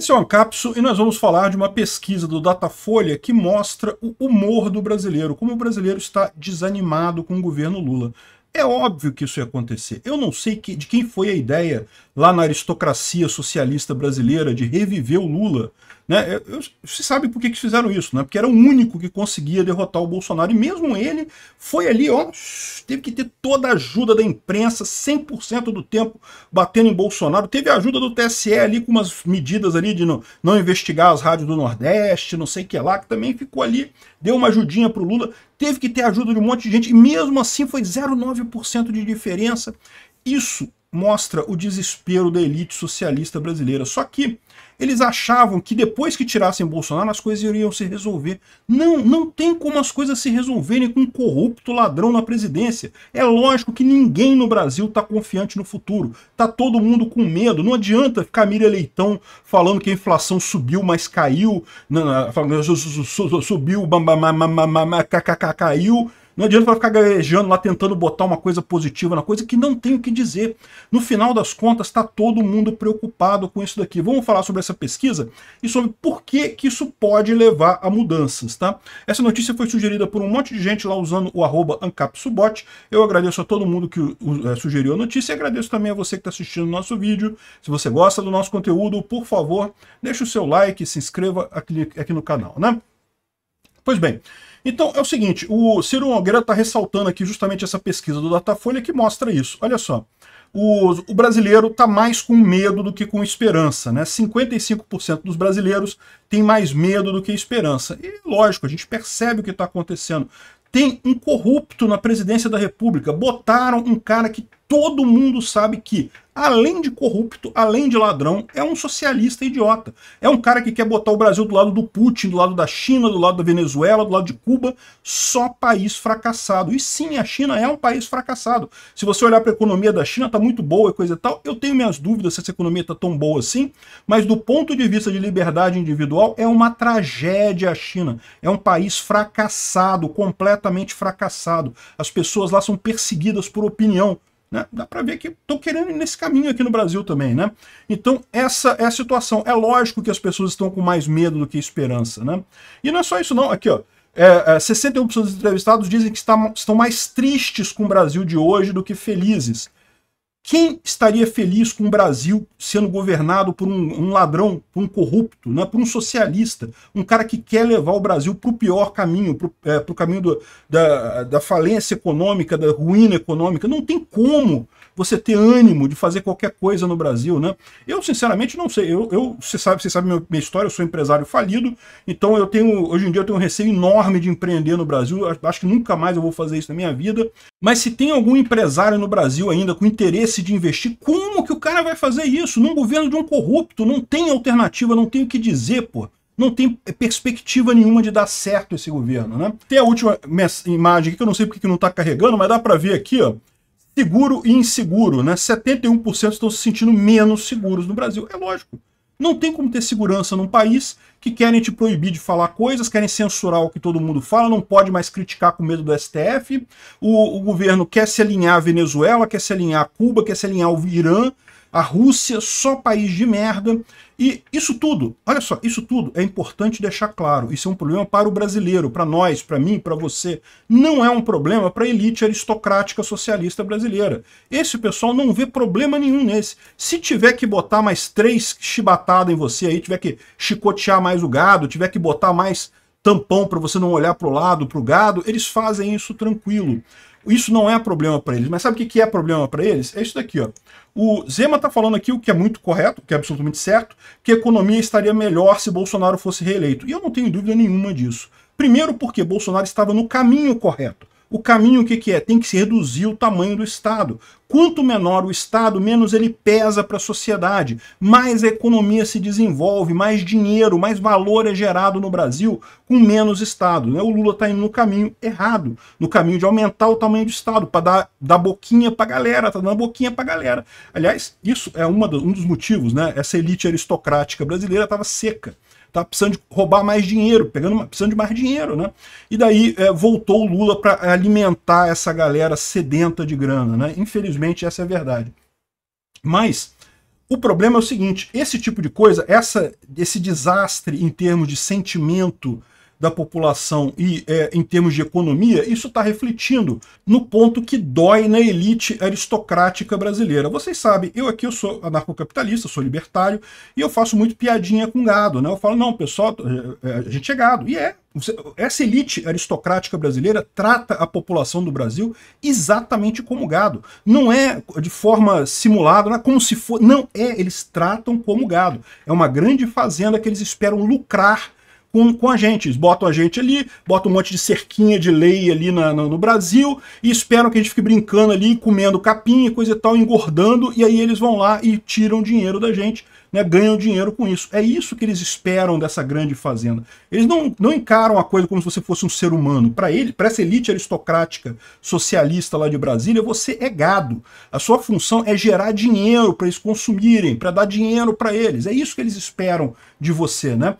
Esse é o Ancapso e nós vamos falar de uma pesquisa do Datafolha que mostra o humor do brasileiro, como o brasileiro está desanimado com o governo Lula. É óbvio que isso ia acontecer. Eu não sei que, de quem foi a ideia lá na aristocracia socialista brasileira de reviver o Lula, né? Eu, eu, você sabe por que, que fizeram isso, né? Porque era o único que conseguia derrotar o Bolsonaro. E mesmo ele foi ali, ó, teve que ter toda a ajuda da imprensa, 100% do tempo batendo em Bolsonaro. Teve a ajuda do TSE ali com umas medidas ali de não, não investigar as rádios do Nordeste, não sei o que lá, que também ficou ali, deu uma ajudinha pro Lula. Teve que ter ajuda de um monte de gente. E mesmo assim foi 0,9% de diferença. Isso mostra o desespero da elite socialista brasileira. Só que eles achavam que depois que tirassem Bolsonaro as coisas iriam se resolver. Não, não tem como as coisas se resolverem com um corrupto ladrão na presidência. É lógico que ninguém no Brasil está confiante no futuro. Está todo mundo com medo. Não adianta ficar Miriam Leitão falando que a inflação subiu, mas caiu. falando que subiu, caiu não adianta ficar garejando lá tentando botar uma coisa positiva na coisa que não tem o que dizer. No final das contas, está todo mundo preocupado com isso daqui. Vamos falar sobre essa pesquisa e sobre por que, que isso pode levar a mudanças, tá? Essa notícia foi sugerida por um monte de gente lá usando o arroba AncapSubot. Eu agradeço a todo mundo que é, sugeriu a notícia e agradeço também a você que está assistindo o nosso vídeo. Se você gosta do nosso conteúdo, por favor, deixe o seu like, se inscreva aqui, aqui no canal, né? Pois bem, então, é o seguinte, o Ciro Nogueira está ressaltando aqui justamente essa pesquisa do Datafolha que mostra isso. Olha só, o, o brasileiro está mais com medo do que com esperança. Né? 55% dos brasileiros têm mais medo do que esperança. E, lógico, a gente percebe o que está acontecendo tem um corrupto na presidência da República. Botaram um cara que todo mundo sabe que, além de corrupto, além de ladrão, é um socialista idiota. É um cara que quer botar o Brasil do lado do Putin, do lado da China, do lado da Venezuela, do lado de Cuba, só país fracassado. E sim, a China é um país fracassado. Se você olhar para a economia da China, está muito boa e coisa e tal. Eu tenho minhas dúvidas se essa economia está tão boa assim, mas do ponto de vista de liberdade individual, é uma tragédia a China. É um país fracassado, completamente fracassado. As pessoas lá são perseguidas por opinião, né? Dá para ver que estão querendo ir nesse caminho aqui no Brasil também, né? Então, essa é a situação. É lógico que as pessoas estão com mais medo do que esperança, né? E não é só isso não, aqui ó, é, é, 61% dos entrevistados dizem que está, estão mais tristes com o Brasil de hoje do que felizes. Quem estaria feliz com o Brasil sendo governado por um, um ladrão, por um corrupto, né, por um socialista, um cara que quer levar o Brasil para o pior caminho, para o é, caminho do, da, da falência econômica, da ruína econômica? Não tem como você ter ânimo de fazer qualquer coisa no Brasil, né? Eu, sinceramente, não sei. Eu, eu você sabe, você sabe minha, minha história, eu sou empresário falido, então eu tenho, hoje em dia eu tenho um receio enorme de empreender no Brasil. Acho que nunca mais eu vou fazer isso na minha vida. Mas se tem algum empresário no Brasil ainda com interesse interesse de investir. Como que o cara vai fazer isso? Num governo de um corrupto, não tem alternativa, não tem o que dizer, pô. Não tem perspectiva nenhuma de dar certo esse governo, né? Tem a última imagem aqui, que eu não sei porque que não está carregando, mas dá para ver aqui, ó. Seguro e inseguro, né? 71% estão se sentindo menos seguros no Brasil. É lógico. Não tem como ter segurança num país que querem te proibir de falar coisas, querem censurar o que todo mundo fala, não pode mais criticar com medo do STF. O, o governo quer se alinhar à Venezuela, quer se alinhar a Cuba, quer se alinhar ao Irã, a Rússia só país de merda. E isso tudo, olha só, isso tudo é importante deixar claro. Isso é um problema para o brasileiro, para nós, para mim, para você. Não é um problema para a elite aristocrática socialista brasileira. Esse pessoal não vê problema nenhum nesse. Se tiver que botar mais três chibatadas em você aí, tiver que chicotear mais o gado, tiver que botar mais tampão para você não olhar para o lado, para o gado, eles fazem isso tranquilo. Isso não é problema para eles. Mas sabe o que é problema para eles? É isso daqui. Ó. O Zema está falando aqui o que é muito correto, o que é absolutamente certo, que a economia estaria melhor se Bolsonaro fosse reeleito. E eu não tenho dúvida nenhuma disso. Primeiro porque Bolsonaro estava no caminho correto. O caminho o que, que é? Tem que se reduzir o tamanho do Estado. Quanto menor o Estado, menos ele pesa para a sociedade, mais a economia se desenvolve, mais dinheiro, mais valor é gerado no Brasil com menos Estado. Né? O Lula está indo no caminho errado, no caminho de aumentar o tamanho do Estado, para dar, dar boquinha para galera, tá dando boquinha para galera. Aliás, isso é uma do, um dos motivos, né? essa elite aristocrática brasileira estava seca tá precisando de roubar mais dinheiro, pegando, precisando de mais dinheiro, né? E daí é, voltou o Lula para alimentar essa galera sedenta de grana, né? Infelizmente essa é a verdade. Mas o problema é o seguinte, esse tipo de coisa, essa, esse desastre em termos de sentimento da população e é, em termos de economia, isso está refletindo no ponto que dói na elite aristocrática brasileira. Vocês sabem, eu aqui eu sou anarcocapitalista, sou libertário, e eu faço muito piadinha com gado. Né? Eu falo, não, pessoal, é, é, a gente é gado. E é, essa elite aristocrática brasileira trata a população do Brasil exatamente como gado. Não é de forma simulada, não é como se for. Não é, eles tratam como gado. É uma grande fazenda que eles esperam lucrar com, com a gente. Eles botam a gente ali, botam um monte de cerquinha de lei ali na, na, no Brasil e esperam que a gente fique brincando ali, comendo capim e coisa e tal, engordando, e aí eles vão lá e tiram dinheiro da gente, né, ganham dinheiro com isso. É isso que eles esperam dessa grande fazenda. Eles não, não encaram a coisa como se você fosse um ser humano. Para ele, para essa elite aristocrática socialista lá de Brasília, você é gado. A sua função é gerar dinheiro para eles consumirem, para dar dinheiro para eles. É isso que eles esperam de você, né?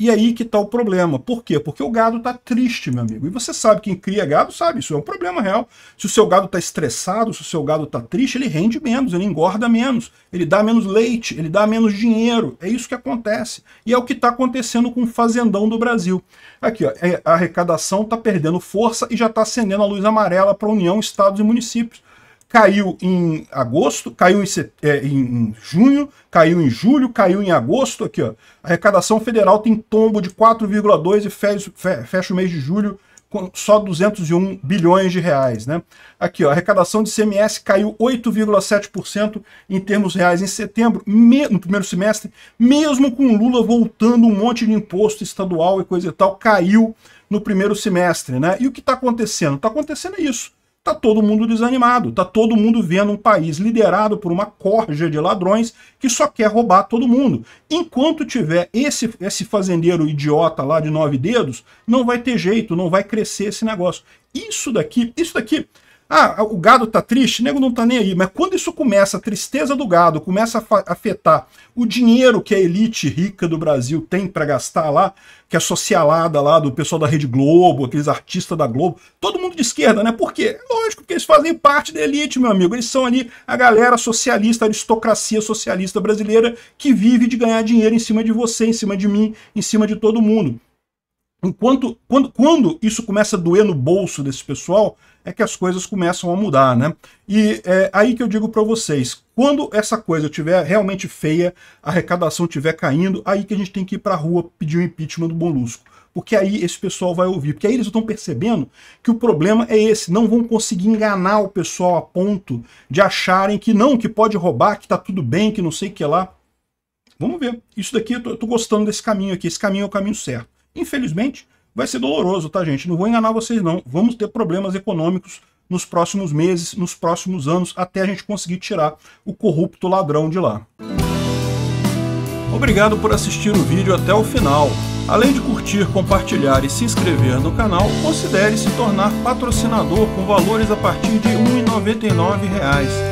E aí que está o problema. Por quê? Porque o gado está triste, meu amigo. E você sabe, quem cria gado sabe, isso é um problema real. Se o seu gado está estressado, se o seu gado está triste, ele rende menos, ele engorda menos, ele dá menos leite, ele dá menos dinheiro. É isso que acontece. E é o que está acontecendo com o fazendão do Brasil. Aqui, ó, é, a arrecadação está perdendo força e já está acendendo a luz amarela para a União, Estados e municípios caiu em agosto, caiu em, set... é, em, junho, caiu em julho, caiu em agosto. Aqui, ó. A arrecadação federal tem tombo de 4,2 e fecha, fecha o mês de julho com só 201 bilhões de reais, né? Aqui, ó, a arrecadação de CMS caiu 8,7% em termos reais em setembro, no primeiro semestre, mesmo com Lula voltando um monte de imposto estadual e coisa e tal, caiu no primeiro semestre, né? E o que está acontecendo? Está acontecendo é isso Tá todo mundo desanimado, tá todo mundo vendo um país liderado por uma corja de ladrões que só quer roubar todo mundo. Enquanto tiver esse, esse fazendeiro idiota lá de nove dedos, não vai ter jeito, não vai crescer esse negócio. Isso daqui, isso daqui ah, o gado tá triste, o nego não tá nem aí. Mas quando isso começa, a tristeza do gado começa a afetar o dinheiro que a elite rica do Brasil tem para gastar lá, que é socialada lá do pessoal da Rede Globo, aqueles artistas da Globo, todo mundo de esquerda, né? Por quê? É lógico, porque eles fazem parte da elite, meu amigo. Eles são ali a galera socialista, a aristocracia socialista brasileira que vive de ganhar dinheiro em cima de você, em cima de mim, em cima de todo mundo enquanto quando, quando isso começa a doer no bolso desse pessoal, é que as coisas começam a mudar, né? E é aí que eu digo para vocês, quando essa coisa estiver realmente feia, a arrecadação estiver caindo, aí que a gente tem que ir para a rua pedir o impeachment do Molusco. Porque aí esse pessoal vai ouvir. Porque aí eles estão percebendo que o problema é esse. Não vão conseguir enganar o pessoal a ponto de acharem que não, que pode roubar, que tá tudo bem, que não sei o que lá. Vamos ver. Isso daqui, eu estou eu tô gostando desse caminho aqui. Esse caminho é o caminho certo. Infelizmente, vai ser doloroso, tá, gente? Não vou enganar vocês, não. Vamos ter problemas econômicos nos próximos meses, nos próximos anos, até a gente conseguir tirar o corrupto ladrão de lá. Obrigado por assistir o vídeo até o final. Além de curtir, compartilhar e se inscrever no canal, considere se tornar patrocinador com valores a partir de R$ 1,99